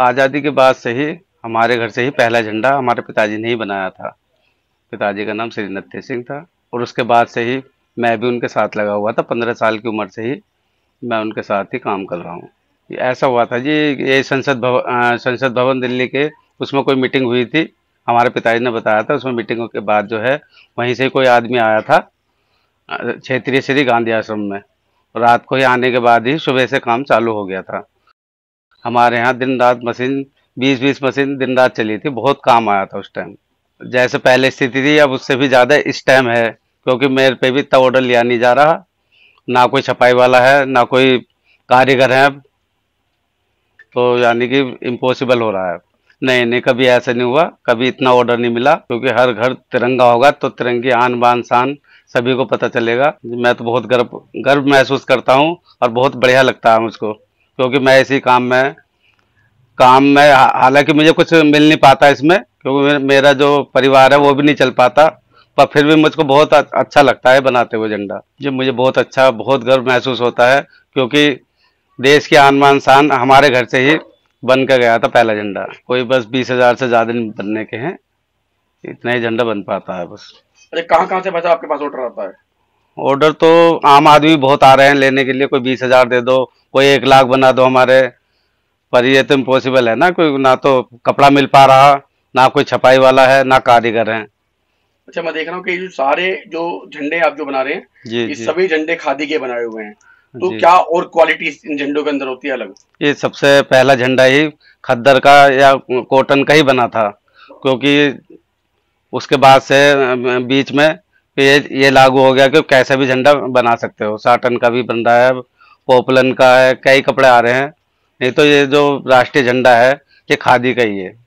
आज़ादी के बाद से ही हमारे घर से ही पहला झंडा हमारे पिताजी ने ही बनाया था पिताजी का नाम श्री नत्य सिंह था और उसके बाद से ही मैं भी उनके साथ लगा हुआ था पंद्रह साल की उम्र से ही मैं उनके साथ ही काम कर रहा हूँ ऐसा हुआ था जी ये संसद भवन संसद भवन दिल्ली के उसमें कोई मीटिंग हुई थी हमारे पिताजी ने बताया था उसमें मीटिंग के बाद जो है वहीं से कोई आदमी आया था क्षेत्रीय श्री गांधी आश्रम में रात को ही आने के बाद ही सुबह से काम चालू हो गया था हमारे यहाँ दिन रात मशीन बीस बीस मशीन दिन रात चली थी बहुत काम आया था उस टाइम जैसे पहले स्थिति थी अब उससे भी ज़्यादा इस टाइम है क्योंकि मेरे पे भी इतना ऑर्डर लिया नहीं जा रहा ना कोई छपाई वाला है ना कोई कारीगर है तो यानी कि इम्पॉसिबल हो रहा है नहीं नहीं कभी ऐसा नहीं हुआ कभी इतना ऑर्डर नहीं मिला क्योंकि हर घर तिरंगा होगा तो तिरंगे आन बान शान सभी को पता चलेगा मैं तो बहुत गर्व गर्व महसूस करता हूँ और बहुत बढ़िया लगता है मुझको क्योंकि मैं इसी काम में काम में हालांकि मुझे कुछ मिल नहीं पाता इसमें क्योंकि मेरा जो परिवार है वो भी नहीं चल पाता पर फिर भी मुझको बहुत अच्छा लगता है बनाते हुए झंडा जी मुझे बहुत अच्छा बहुत गर्व महसूस होता है क्योंकि देश की आन मान शान हमारे घर से ही बन कर गया था पहला झंडा कोई बस बीस हजार से ज़्यादा नहीं बनने के हैं इतना ही झंडा बन पाता है बस अरे कहाँ कहाँ से बचा आपके पास उठ आता है ऑर्डर तो आम आदमी बहुत आ रहे हैं लेने के लिए कोई बीस हज़ार दे दो कोई एक लाख बना दो हमारे पर ये तो इम्पॉसिबल है ना कोई ना तो कपड़ा मिल पा रहा ना कोई छपाई वाला है ना कारीगर है अच्छा मैं देख रहा हूँ कि सारे जो झंडे आप जो बना रहे हैं जी, ये जी. सभी झंडे खादी के बनाए हुए हैं तो क्या और क्वालिटी इन झंडों के अंदर होती है अलग ये सबसे पहला झंडा ही खद्दर का या कॉटन का ही बना था क्योंकि उसके बाद से बीच में तो ये ये लागू हो गया कि कैसा भी झंडा बना सकते हो साटन का भी बन रहा है पोपलन का है कई कपड़े आ रहे हैं नहीं तो ये जो राष्ट्रीय झंडा है ये खादी का ही है